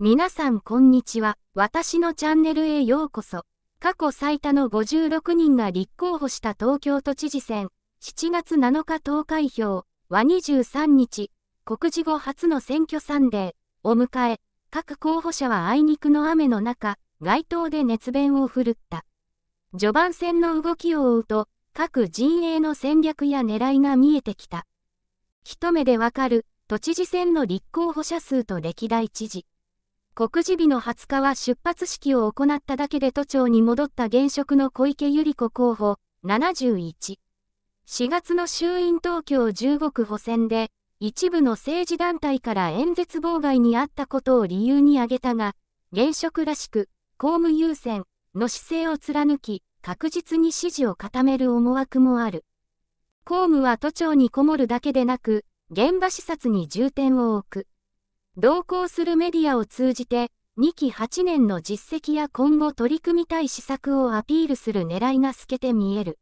皆さんこんにちは。私のチャンネルへようこそ。過去最多の56人が立候補した東京都知事選、7月7日投開票は23日、告示後初の選挙サンデーを迎え、各候補者はあいにくの雨の中、街頭で熱弁を振るった。序盤戦の動きを追うと、各陣営の戦略や狙いが見えてきた。一目でわかる、都知事選の立候補者数と歴代知事。告示日の20日は出発式を行っただけで都庁に戻った現職の小池百合子候補71。4月の衆院東京15区補選で、一部の政治団体から演説妨害にあったことを理由に挙げたが、現職らしく、公務優先の姿勢を貫き、確実に支持を固める思惑もある。公務は都庁にこもるだけでなく、現場視察に重点を置く。同行するメディアを通じて、2期8年の実績や今後取り組みたい施策をアピールする狙いが透けて見える。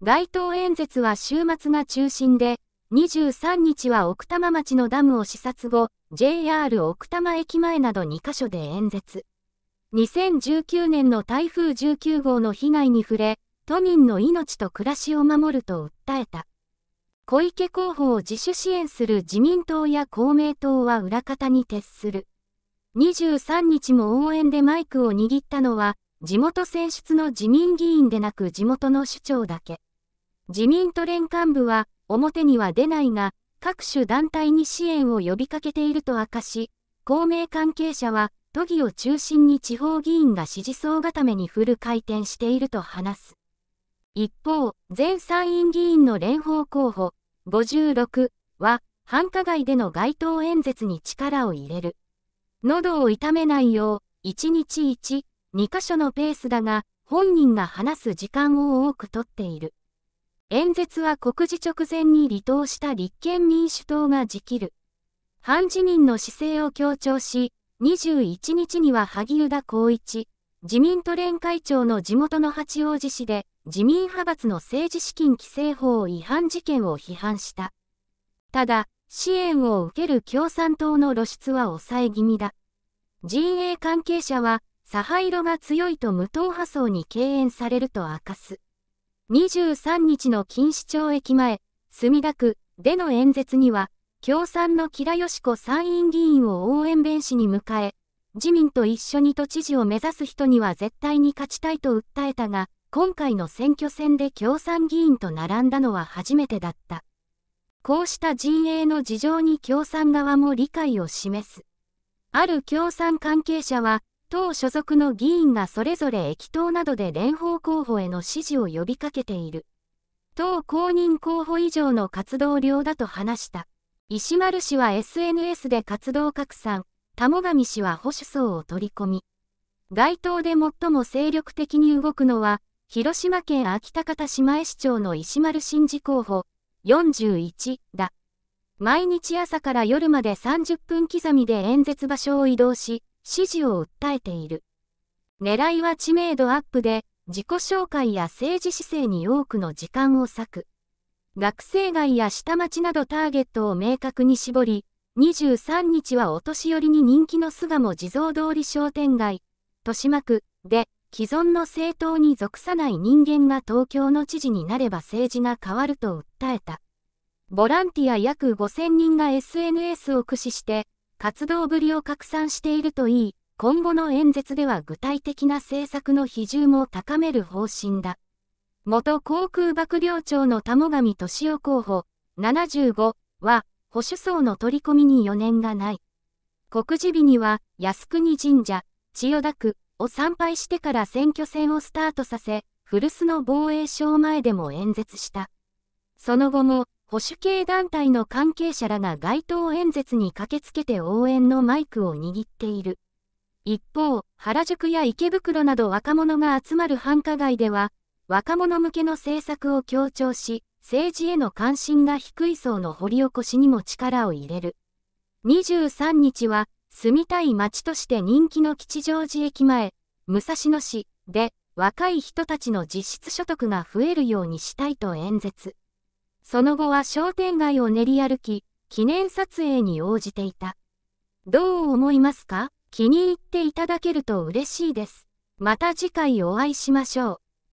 街頭演説は週末が中心で、23日は奥多摩町のダムを視察後、JR 奥多摩駅前など2カ所で演説。2019年の台風19号の被害に触れ、都民の命と暮らしを守ると訴えた。小池候補を自主支援する自民党や公明党は裏方に徹する。23日も応援でマイクを握ったのは、地元選出の自民議員でなく地元の首長だけ。自民都連幹部は、表には出ないが、各種団体に支援を呼びかけていると明かし、公明関係者は、都議を中心に地方議員が支持層固めにフル回転していると話す。一方、前参院議員の蓮舫候補、56は繁華街での街頭演説に力を入れる。喉を痛めないよう、1日1、2箇所のペースだが、本人が話す時間を多くとっている。演説は告示直前に離党した立憲民主党が自切る。反自民の姿勢を強調し、21日には萩生田光一、自民都連会長の地元の八王子市で自民派閥の政治資金規正法違反事件を批判した。ただ、支援を受ける共産党の露出は抑え気味だ。陣営関係者は、左派色が強いと無党派層に敬遠されると明かす。23日の錦糸町駅前、墨田区での演説には、共産の吉良よし子参院議員を応援弁士に迎え、自民と一緒に都知事を目指す人には絶対に勝ちたいと訴えたが、今回の選挙戦で共産議員と並んだのは初めてだった。こうした陣営の事情に共産側も理解を示す。ある共産関係者は、党所属の議員がそれぞれ駅頭などで連邦候補への支持を呼びかけている。党公認候補以上の活動量だと話した。石丸氏は SNS で活動拡散、田母上氏は保守層を取り込み、街頭で最も精力的に動くのは、広島県安芸高田姉妹市長の石丸真二候補41だ。毎日朝から夜まで30分刻みで演説場所を移動し、支持を訴えている。狙いは知名度アップで、自己紹介や政治姿勢に多くの時間を割く。学生街や下町などターゲットを明確に絞り、23日はお年寄りに人気の巣鴨地蔵通り商店街、豊島区で、既存の政党に属さない人間が東京の知事になれば政治が変わると訴えた。ボランティア約5000人が SNS を駆使して、活動ぶりを拡散しているといい、今後の演説では具体的な政策の比重も高める方針だ。元航空幕僚長の田母上俊夫候補75は、保守層の取り込みに余念がない。告示日には、靖国神社、千代田区を参拝してから選挙戦をスタートさせ、古巣の防衛省前でも演説した。その後も、保守系団体の関係者らが街頭演説に駆けつけて応援のマイクを握っている。一方、原宿や池袋など若者が集まる繁華街では、若者向けの政策を強調し、政治への関心が低い層の掘り起こしにも力を入れる。23日は、住みたい街として人気の吉祥寺駅前、武蔵野市で、若い人たちの実質所得が増えるようにしたいと演説。その後は商店街を練り歩き、記念撮影に応じていた。どう思いますか気に入っていただけると嬉しいです。また次回お会いしましょう。